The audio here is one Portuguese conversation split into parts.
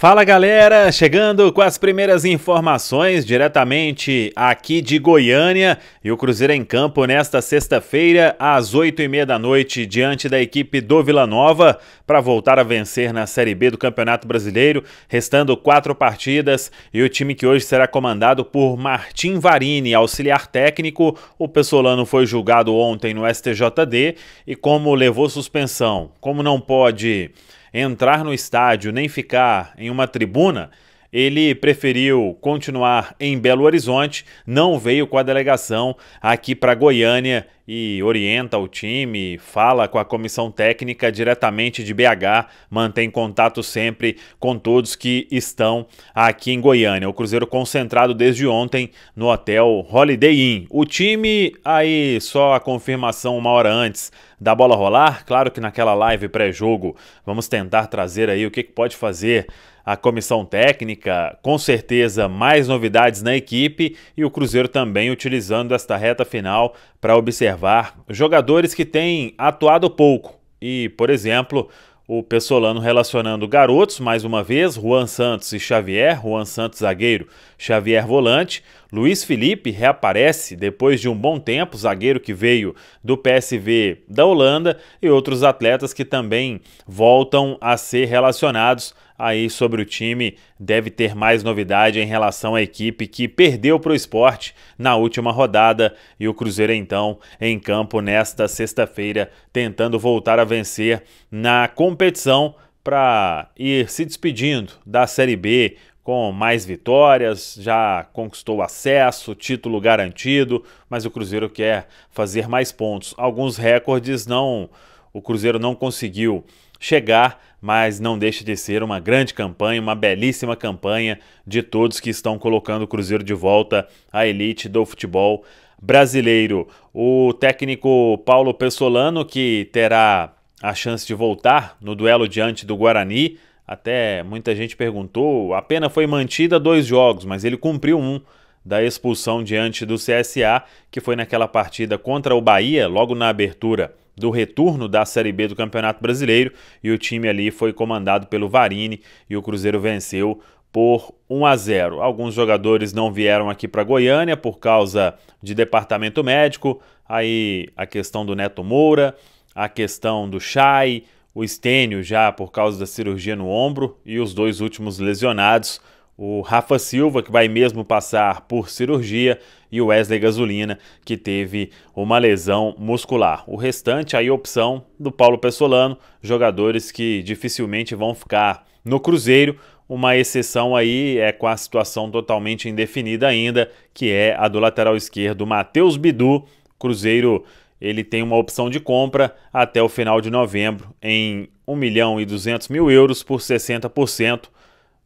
Fala galera, chegando com as primeiras informações diretamente aqui de Goiânia e o Cruzeiro em campo nesta sexta-feira às oito e meia da noite diante da equipe do Vila Nova para voltar a vencer na Série B do Campeonato Brasileiro, restando quatro partidas e o time que hoje será comandado por Martim Varini, auxiliar técnico. O Pessolano foi julgado ontem no STJD e como levou suspensão, como não pode entrar no estádio nem ficar em uma tribuna, ele preferiu continuar em Belo Horizonte, não veio com a delegação aqui para Goiânia e orienta o time, fala com a comissão técnica diretamente de BH, mantém contato sempre com todos que estão aqui em Goiânia. O Cruzeiro concentrado desde ontem no hotel Holiday Inn. O time, aí só a confirmação uma hora antes da bola rolar, claro que naquela live pré-jogo vamos tentar trazer aí o que, que pode fazer a comissão técnica, com certeza mais novidades na equipe e o Cruzeiro também utilizando esta reta final para observar observar jogadores que têm atuado pouco e, por exemplo, o Pessolano relacionando garotos, mais uma vez, Juan Santos e Xavier, Juan Santos zagueiro Xavier volante, Luiz Felipe reaparece depois de um bom tempo, zagueiro que veio do PSV da Holanda e outros atletas que também voltam a ser relacionados aí sobre o time. Deve ter mais novidade em relação à equipe que perdeu para o esporte na última rodada e o Cruzeiro então em campo nesta sexta-feira, tentando voltar a vencer na competição para ir se despedindo da Série B com mais vitórias, já conquistou acesso, título garantido, mas o Cruzeiro quer fazer mais pontos. Alguns recordes não o Cruzeiro não conseguiu chegar, mas não deixa de ser uma grande campanha, uma belíssima campanha de todos que estão colocando o Cruzeiro de volta à elite do futebol brasileiro. O técnico Paulo Pessolano, que terá a chance de voltar no duelo diante do Guarani até muita gente perguntou, a pena foi mantida dois jogos, mas ele cumpriu um da expulsão diante do CSA, que foi naquela partida contra o Bahia, logo na abertura do retorno da Série B do Campeonato Brasileiro, e o time ali foi comandado pelo Varini e o Cruzeiro venceu por 1 a 0. Alguns jogadores não vieram aqui para Goiânia por causa de departamento médico, aí a questão do Neto Moura, a questão do Chay, o Estênio já por causa da cirurgia no ombro e os dois últimos lesionados, o Rafa Silva, que vai mesmo passar por cirurgia, e o Wesley Gasolina, que teve uma lesão muscular. O restante, aí, opção do Paulo Pessolano, jogadores que dificilmente vão ficar no Cruzeiro. Uma exceção aí é com a situação totalmente indefinida ainda, que é a do lateral esquerdo, Matheus Bidu. Cruzeiro ele tem uma opção de compra até o final de novembro em 1 milhão e 200 mil euros por 60%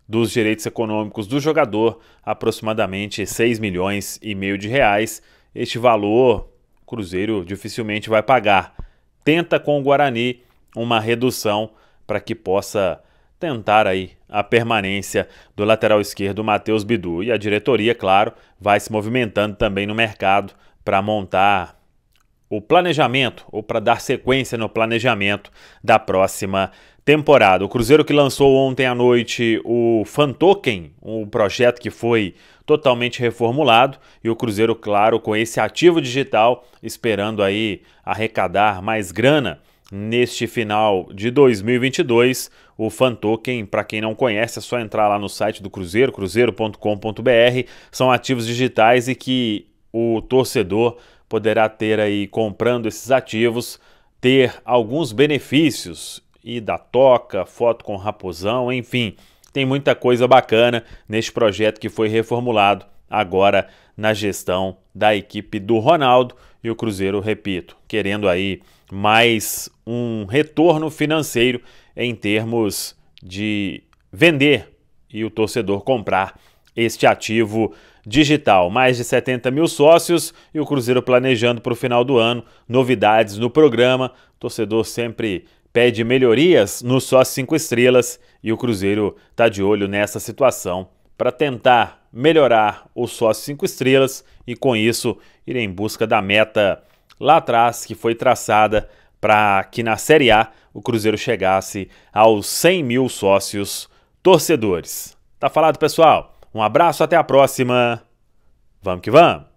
dos direitos econômicos do jogador, aproximadamente 6 milhões e meio de reais. Este valor o Cruzeiro dificilmente vai pagar. Tenta com o Guarani uma redução para que possa tentar aí a permanência do lateral esquerdo Matheus Bidu. E a diretoria, claro, vai se movimentando também no mercado para montar o planejamento, ou para dar sequência no planejamento da próxima temporada. O Cruzeiro que lançou ontem à noite o Fantoken, um projeto que foi totalmente reformulado, e o Cruzeiro, claro, com esse ativo digital, esperando aí arrecadar mais grana neste final de 2022. O Fantoken, para quem não conhece, é só entrar lá no site do Cruzeiro, cruzeiro.com.br. São ativos digitais e que o torcedor poderá ter aí comprando esses ativos ter alguns benefícios e da toca, foto com raposão, enfim, tem muita coisa bacana neste projeto que foi reformulado agora na gestão da equipe do Ronaldo e o Cruzeiro, repito, querendo aí mais um retorno financeiro em termos de vender e o torcedor comprar este ativo digital. Mais de 70 mil sócios e o Cruzeiro planejando para o final do ano novidades no programa. O torcedor sempre pede melhorias no só cinco estrelas e o Cruzeiro está de olho nessa situação para tentar melhorar o só cinco estrelas e com isso ir em busca da meta lá atrás que foi traçada para que na Série A o Cruzeiro chegasse aos 100 mil sócios torcedores. Tá falado, pessoal? Um abraço, até a próxima. Vamos que vamos!